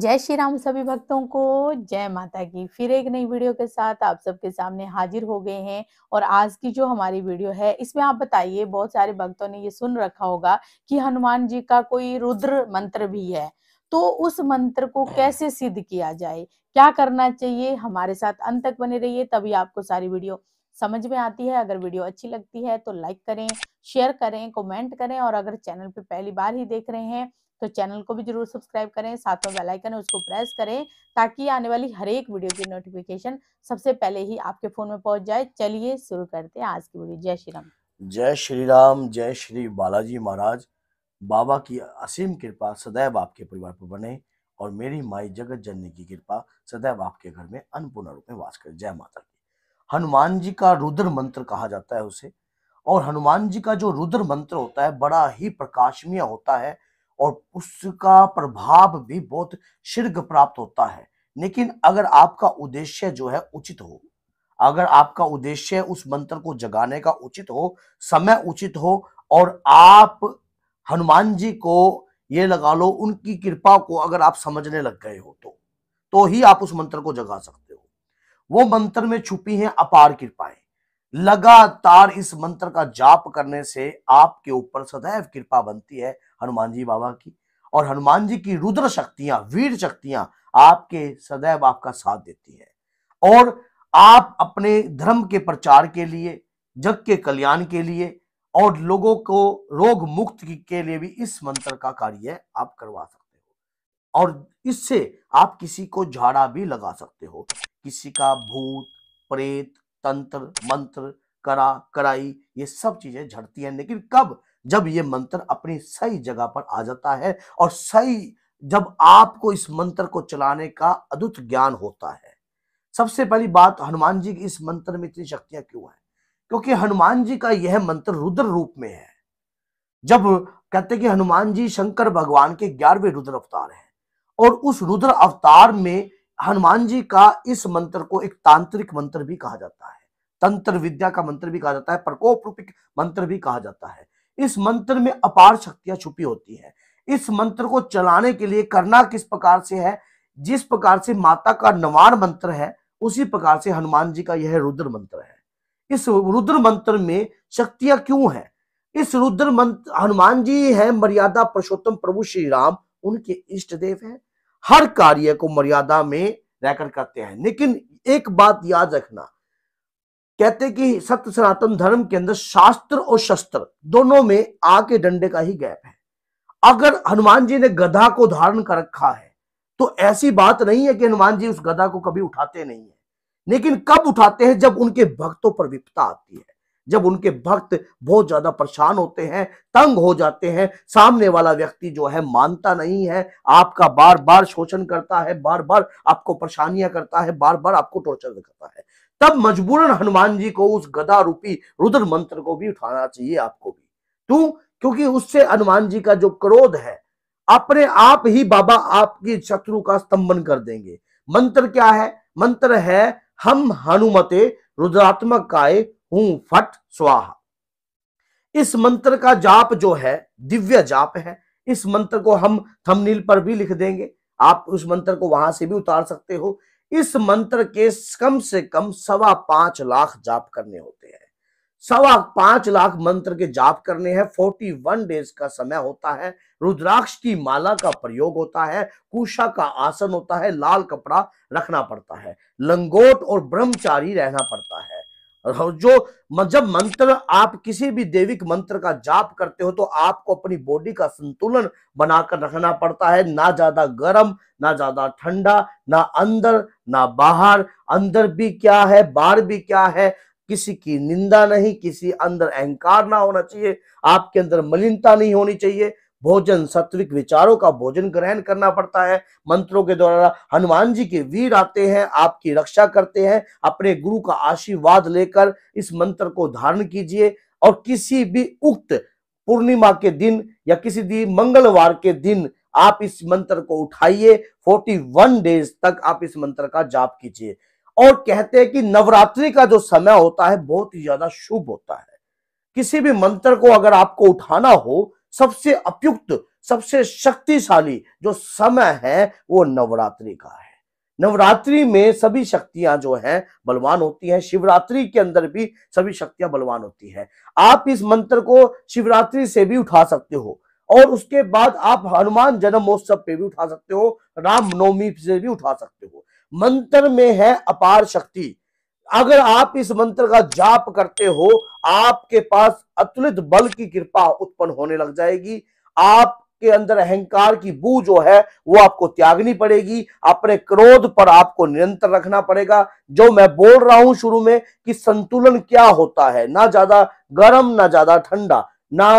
जय श्री राम सभी भक्तों को जय माता की फिर एक नई वीडियो के साथ आप सबके सामने हाजिर हो गए हैं और आज की जो हमारी वीडियो है इसमें आप बताइए बहुत सारे भक्तों ने ये सुन रखा होगा कि हनुमान जी का कोई रुद्र मंत्र भी है तो उस मंत्र को कैसे सिद्ध किया जाए क्या करना चाहिए हमारे साथ अंत तक बने रहिए तभी आपको सारी वीडियो समझ में आती है अगर वीडियो अच्छी लगती है तो लाइक करें शेयर करें कमेंट करें और अगर चैनल पे पहली बार ही देख रहे हैं तो चैनल को भी जरूर सब्सक्राइब करें साथ में बेल आइकन है उसको प्रेस करें ताकि आने वाली हर एक वीडियो की नोटिफिकेशन सबसे पहले ही आपके फोन में पहुंच जाए चलिए शुरू करते हैं आज की वीडियो जय श्री राम जय श्री राम जय श्री बालाजी महाराज बाबा की असीम कृपा सदैव आपके परिवार पर बने और मेरी माई जगत जननी की कृपा सदैव आपके घर में अन्नपूर्ण रूप में वास करे जय माता की हनुमान जी का रुद्र मंत्र कहा जाता है उसे और हनुमान जी का जो रुद्र मंत्र होता है बड़ा ही प्रकाशमय होता है और उसका प्रभाव भी बहुत शीर्घ प्राप्त होता है लेकिन अगर आपका उद्देश्य जो है उचित हो अगर आपका उद्देश्य उस मंत्र को जगाने का उचित हो समय उचित हो और आप हनुमान जी को ये लगा लो उनकी कृपा को अगर आप समझने लग गए हो तो, तो ही आप उस मंत्र को जगा सकते हो वो मंत्र में छुपी हैं अपार कृपाएं लगातार इस मंत्र का जाप करने से आपके ऊपर सदैव कृपा बनती है हनुमान जी बाबा की और हनुमान जी की रुद्र शक्तियां वीर शक्तियां आपके सदैव आपका साथ देती है और आप अपने धर्म के प्रचार के लिए जग के कल्याण के लिए और लोगों को रोग मुक्त के लिए भी इस मंत्र का कार्य आप करवा सकते हो और इससे आप किसी को झाड़ा भी लगा सकते हो किसी का भूत प्रेत तंत्र मंत्र करा कराई ये सब चीजें झड़ती हैं लेकिन कब जब ये मंत्र अपनी सही जगह पर आ जाता है और सही जब आपको इस मंत्र को चलाने का अद्भुत ज्ञान होता है सबसे पहली बात हनुमान जी की इस मंत्र में इतनी शक्तियां क्यों है क्योंकि हनुमान जी का यह मंत्र रुद्र रूप में है जब कहते कि हनुमान जी शंकर भगवान के ग्यारहवें रुद्र अवतार हैं और उस रुद्र अवतार में हनुमान जी का इस मंत्र को एक तांत्रिक मंत्र भी कहा जाता है तंत्र विद्या का मंत्र भी कहा जाता है प्रकोप रूपी मंत्र भी कहा जाता है इस मंत्र में अपार शक्तियां छुपी होती है इस मंत्र को चलाने के लिए करना किस प्रकार से है जिस प्रकार से माता का नवार मंत्र है उसी प्रकार से हनुमान जी का यह रुद्र मंत्र है इस रुद्र मंत्र में शक्तियां क्यों है इस रुद्र मंत्र हनुमान जी है मर्यादा पुरुषोत्तम प्रभु श्री राम उनके इष्ट देव है हर कार्य को मर्यादा में रहकर करते हैं लेकिन एक बात याद रखना कहते कि सत्य सनातन धर्म के अंदर शास्त्र और शस्त्र दोनों में आ के डंडे का ही गैप है अगर हनुमान जी ने गधा को धारण कर रखा है तो ऐसी बात नहीं है कि हनुमान जी उस गधा को कभी उठाते नहीं है लेकिन कब उठाते हैं जब उनके भक्तों पर विपता आती है जब उनके भक्त बहुत ज्यादा परेशान होते हैं तंग हो जाते हैं सामने वाला व्यक्ति जो है मानता नहीं है आपका बार बार शोषण करता है बार बार आपको परेशानियां करता है बार बार आपको टॉर्चर करता है तब मजबूरन हनुमान जी को उस गदा रूपी रुद्र मंत्र को भी उठाना चाहिए आपको भी क्यों क्योंकि उससे हनुमान जी का जो क्रोध है अपने आप ही बाबा आपके शत्रु का स्तंभन कर देंगे मंत्र क्या है मंत्र है हम हनुमते रुद्रात्मक काय हूं फट स्वाहा इस मंत्र का जाप जो है दिव्य जाप है इस मंत्र को हम थंबनेल पर भी लिख देंगे आप उस मंत्र को वहां से भी उतार सकते हो इस मंत्र के कम से कम सवा पांच लाख जाप करने होते हैं सवा पांच लाख मंत्र के जाप करने हैं फोर्टी वन डेज का समय होता है रुद्राक्ष की माला का प्रयोग होता है कुशा का आसन होता है लाल कपड़ा रखना पड़ता है लंगोट और ब्रह्मचारी रहना पड़ता है जो जब मंत्र आप किसी भी देविक मंत्र का जाप करते हो तो आपको अपनी बॉडी का संतुलन बनाकर रखना पड़ता है ना ज्यादा गर्म ना ज्यादा ठंडा ना अंदर ना बाहर अंदर भी क्या है बाहर भी क्या है किसी की निंदा नहीं किसी अंदर अहंकार ना होना चाहिए आपके अंदर मलिनता नहीं होनी चाहिए भोजन सत्विक विचारों का भोजन ग्रहण करना पड़ता है मंत्रों के द्वारा हनुमान जी के वीर आते हैं आपकी रक्षा करते हैं अपने गुरु का आशीर्वाद लेकर इस मंत्र को धारण कीजिए और किसी भी उक्त पूर्णिमा के दिन या किसी भी मंगलवार के दिन आप इस मंत्र को उठाइए 41 डेज तक आप इस मंत्र का जाप कीजिए और कहते हैं कि नवरात्रि का जो समय होता है बहुत ही ज्यादा शुभ होता है किसी भी मंत्र को अगर आपको उठाना हो सबसे उपयुक्त सबसे शक्तिशाली जो समय है वो नवरात्रि का है नवरात्रि में सभी शक्तियां जो हैं बलवान होती हैं शिवरात्रि के अंदर भी सभी शक्तियां बलवान होती हैं आप इस मंत्र को शिवरात्रि से भी उठा सकते हो और उसके बाद आप हनुमान जन्मोत्सव पे भी उठा सकते हो रामनवमी से भी उठा सकते हो मंत्र में है अपार शक्ति अगर आप इस मंत्र का जाप करते हो आपके पास अतुलित बल की कृपा उत्पन्न होने लग जाएगी आपके अंदर अहंकार की बू जो है वो आपको त्यागनी पड़ेगी अपने क्रोध पर आपको निरंतर रखना पड़ेगा जो मैं बोल रहा हूं शुरू में कि संतुलन क्या होता है ना ज्यादा गर्म ना ज्यादा ठंडा ना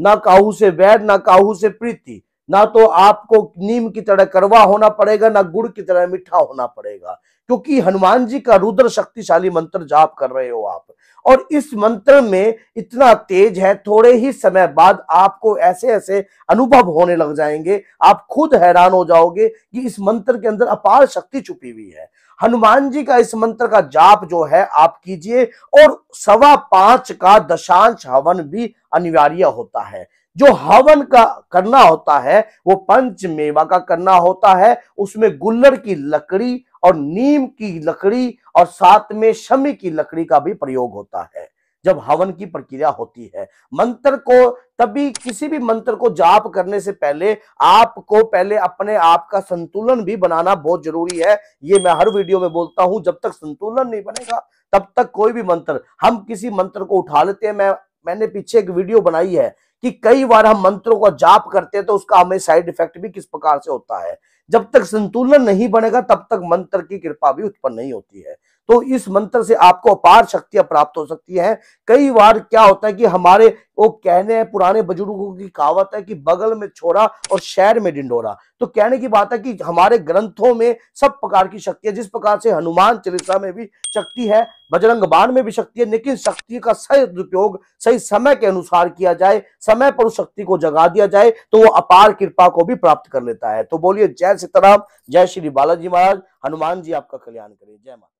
ना काहू से वैर ना काहू से प्रीति ना तो आपको नीम की तरह करवा होना पड़ेगा ना गुड़ की तरह मीठा होना पड़ेगा क्योंकि हनुमान जी का रुद्र शक्तिशाली मंत्र जाप कर रहे हो आप और इस मंत्र में इतना तेज है थोड़े ही समय बाद आपको ऐसे ऐसे अनुभव होने लग जाएंगे आप खुद हैरान हो जाओगे कि इस मंत्र के अंदर अपार शक्ति छुपी हुई है हनुमान जी का इस मंत्र का जाप जो है आप कीजिए और सवा पांच का दशांश हवन भी अनिवार्य होता है जो हवन का करना होता है वो पंच मेवा का करना होता है उसमें गुल्लर की लकड़ी और नीम की लकड़ी और साथ में शमी की लकड़ी का भी प्रयोग होता है जब हवन की प्रक्रिया होती है मंत्र को तभी किसी भी मंत्र को जाप करने से पहले आपको पहले अपने आप का संतुलन भी बनाना बहुत जरूरी है ये मैं हर वीडियो में बोलता हूं जब तक संतुलन नहीं बनेगा तब तक कोई भी मंत्र हम किसी मंत्र को उठा लेते हैं मैं मैंने पीछे एक वीडियो बनाई है कि कई बार हम मंत्रों का जाप करते हैं तो उसका हमें साइड इफेक्ट भी किस प्रकार से होता है जब तक संतुलन नहीं बनेगा तब तक मंत्र की कृपा भी उत्पन्न नहीं होती है तो इस मंत्र से आपको अपार शक्तियां प्राप्त हो सकती है कई बार क्या होता है कि हमारे वो कहने हैं पुराने बुजुर्गों की कहावत है कि बगल में छोरा और शहर में डिंडोरा तो कहने की बात है कि हमारे ग्रंथों में सब प्रकार की शक्तियां जिस प्रकार से हनुमान चरित्रा में भी शक्ति है बजरंग बाण में भी शक्ति है लेकिन शक्ति का सही दुरुपयोग सही समय के अनुसार किया जाए समय पर उस शक्ति को जगा दिया जाए तो वो अपार कृपा को भी प्राप्त कर लेता है तो बोलिए जय सीताराम जय श्री बालाजी महाराज हनुमान जी आपका कल्याण करें जय माता